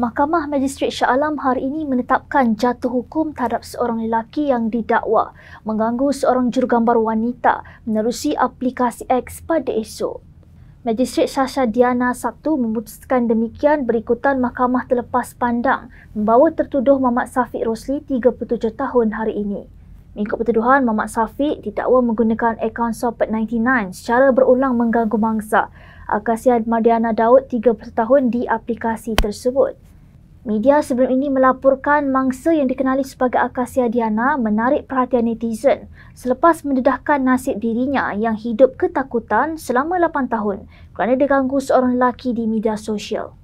Mahkamah Magistrate Shah Alam hari ini menetapkan jatuh hukum terhadap seorang lelaki yang didakwa mengganggu seorang jurugambar wanita menerusi aplikasi X pada esok. Magistrat Sasha Diana Sabtu memutuskan demikian berikutan mahkamah terlepas pandang membawa tertuduh Mamat Safiq Rosli 37 tahun hari ini. Mengikut pertuduhan, Mamat Safiq didakwa menggunakan akaun Sopet 99 secara berulang mengganggu mangsa Akasia Mardiana Daud 31 tahun di aplikasi tersebut. Media sebelum ini melaporkan mangsa yang dikenali sebagai Akasia Diana menarik perhatian netizen selepas mendedahkan nasib dirinya yang hidup ketakutan selama 8 tahun kerana diganggu seorang lelaki di media sosial.